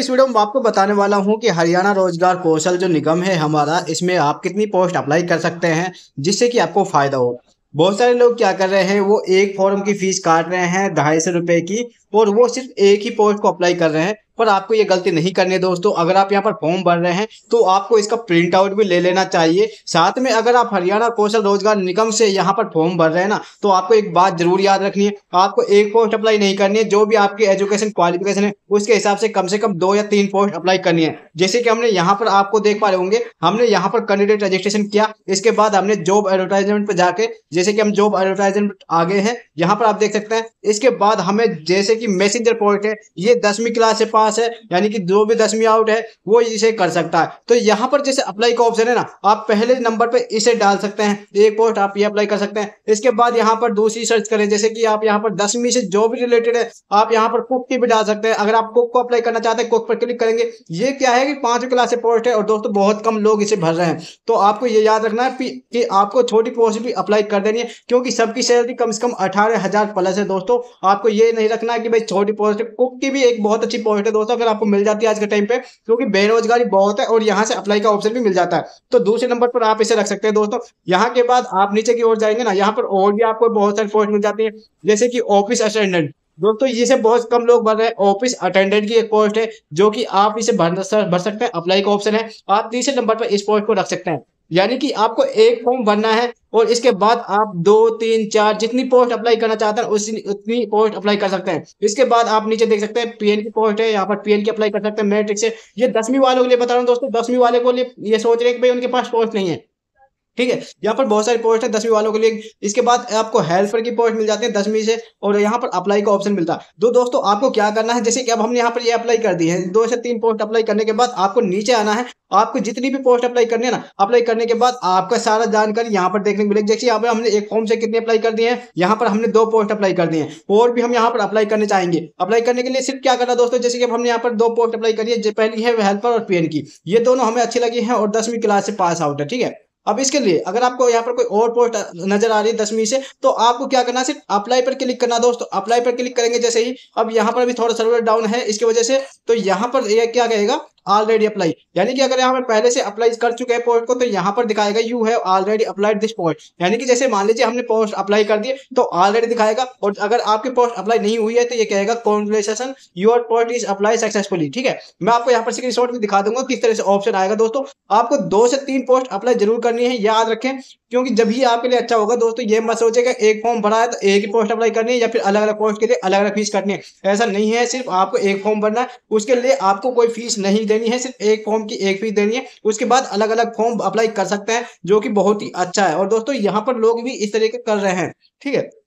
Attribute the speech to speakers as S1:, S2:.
S1: इस वीडियो में आपको बताने वाला हूं कि हरियाणा रोजगार कौशल जो निगम है हमारा इसमें आप कितनी पोस्ट अप्लाई कर सकते हैं जिससे कि आपको फायदा हो बहुत सारे लोग क्या कर रहे हैं वो एक फॉर्म की फीस काट रहे हैं ढाई सौ रुपए की और वो सिर्फ एक ही पोस्ट को अप्लाई कर रहे हैं पर आपको ये गलती नहीं करनी है दोस्तों अगर आप यहाँ पर फॉर्म भर रहे हैं तो आपको इसका प्रिंट आउट भी ले लेना चाहिए साथ में अगर आप हरियाणा कौशल रोजगार निगम से यहाँ पर फॉर्म भर रहे हैं ना तो आपको एक बात जरूर याद रखनी है आपको एक पोस्ट अप्लाई नहीं करनी है जो भी आपकी एजुकेशन क्वालिफिकेशन है उसके हिसाब से कम से कम दो या तीन पोस्ट अप्लाई करनी है जैसे कि हमने यहाँ पर आपको देख पा रहे होंगे हमने यहाँ पर कैंडिडेट रजिस्ट्रेशन किया इसके बाद हमने जॉब एडवर्टाइजमेंट पर जाके जैसे कि हम जॉब एडवर्टाइजमेंट आगे हैं यहाँ पर आप देख सकते हैं इसके बाद हमें जैसे कि मैसेंजर पोस्ट है ये दसवीं क्लास से पास पास है यानी कि जो भी दसवीं आउट है वो इसे कर सकता है तो यहाँ पर जैसे अप्लाई का ऑप्शन है ना आप पहले नंबर पर इसे डाल सकते हैं एक पोस्ट आप ये अप्लाई कर सकते हैं इसके बाद यहाँ पर दूसरी सर्च करें जैसे कि आप यहाँ पर दसवीं से जो भी रिलेटेड है आप यहाँ पर कुक की भी डाल सकते हैं अगर आप कुक को अप्लाई करना चाहते हैं कुक पर क्लिक करेंगे ये क्या है कि पांचवी क्लास से पोस्ट है और दोस्तों बहुत कम लोग इसे भर रहे हैं तो आपको ये याद रखना है कि आपको छोटी पोस्ट भी अप्लाई कर देनी है क्योंकि सबकी सैलरी कम से कम अठारह हजार प्लस है दोस्तों आपको ये नहीं रखना है कि भाई छोटी पोस्ट कुक की भी एक बहुत अच्छी पोस्ट है दोस्तों अगर आपको मिल जाती है आज के टाइम पे क्योंकि बेरोजगारी बहुत है और यहाँ से अप्लाई का ऑप्शन भी मिल जाता है तो दूसरे नंबर पर आप इसे रख सकते हैं दोस्तों यहाँ के बाद आप नीचे की ओर जाएंगे ना यहाँ पर और भी आपको बहुत सारी पोस्ट मिल जाती है जैसे की ऑफिस अटेंडेंट दोस्तों इसे बहुत कम लोग भर रहे हैं ऑफिस अटेंडेंट की एक पोस्ट है जो कि आप इसे भर भर सकते हैं अप्लाई का ऑप्शन है आप तीसरे नंबर पर इस पोस्ट को रख सकते हैं यानी कि आपको एक फॉर्म भरना है और इसके बाद आप दो तीन चार जितनी पोस्ट अप्लाई करना चाहते हैं उसी उतनी पोस्ट अप्लाई कर सकते हैं इसके बाद आप नीचे देख सकते हैं पीएन की पोस्ट है यहाँ पर पीएन की अप्लाई कर सकते हैं मैट्रिक से ये दसवीं वालों के लिए बता रहा हूँ दोस्तों दसवीं वाले को लिए ये सोच रहे हैं कि भाई उनके पास पोस्ट नहीं है ठीक है यहाँ पर बहुत सारी पोस्ट है दसवीं वालों के लिए इसके बाद आपको हेल्पर की पोस्ट मिल जाती है दसवीं से और यहाँ पर अप्लाई का ऑप्शन मिलता है दो तो दोस्तों आपको क्या करना है जैसे कि अब हमने यहाँ पर ये यह अप्लाई कर दी है दो से तीन पोस्ट अप्लाई करने के बाद आपको नीचे आना है आपको जितनी भी पोस्ट अप्लाई करनी है ना अप्लाई करने के बाद आपका सारा जानकारी यहाँ पर देखने को मिलेगी जैसे यहाँ पर हमने एक फॉर्म से कितने अप्लाई कर दिए हैं यहाँ पर हमने दो पोस्ट अप्लाई कर दिए हैं और भी हम यहाँ पर अप्लाई करने चाहेंगे अप्लाई करने के लिए सिर्फ क्या करना दोस्तों जैसे कि हमने यहाँ पर दो पोस्ट अप्लाई करी है पहली है हेल्पर और पी की ये दोनों हमें अच्छी लगी है और दसवीं क्लास से पास आउट है ठीक है अब इसके लिए अगर आपको यहाँ पर कोई और पोस्ट नजर आ रही है दसवीं से तो आपको क्या करना सिर्फ अप्लाई पर क्लिक करना दोस्तों अप्लाई पर क्लिक करेंगे जैसे ही अब यहाँ पर भी थोड़ा सर्वर डाउन है इसकी वजह से तो यहाँ पर यह क्या कहेगा ऑलरेडी अप्लाई यानी कि अगर यहाँ पर पहले से अप्लाई कर चुके हैं पोस्ट को तो यहाँ पर दिखाएगा you have already applied this post यानी कि जैसे मान लीजिए हमने पोस्ट अप्लाई कर दिए तो ऑलरेडी दिखाएगा और अगर आपकी पोस्ट अप्लाई नहीं हुई है तो ये कहेगा congratulation your post is apply successfully ठीक है मैं आपको यहाँ पर स्क्रीन शॉट भी दिखा दूंगा किस तरह से ऑप्शन आएगा दोस्तों आपको दो से तीन पोस्ट अप्लाई जरूर करनी है याद रखें क्योंकि जब ही आपके लिए अच्छा होगा दोस्तों ये मत सोचेगा एक फॉर्म भरा है तो एक ही पोस्ट अप्लाई करनी है या फिर अलग अलग पोस्ट के लिए अलग अलग फीस करनी है ऐसा नहीं है सिर्फ आपको एक फॉर्म भरना है उसके लिए आपको कोई फीस नहीं देनी है सिर्फ एक फॉर्म की एक फीस देनी है उसके बाद अलग अलग फॉर्म अप्लाई कर सकते हैं जो कि बहुत ही अच्छा है और दोस्तों यहाँ पर लोग भी इस तरीके कर रहे हैं ठीक है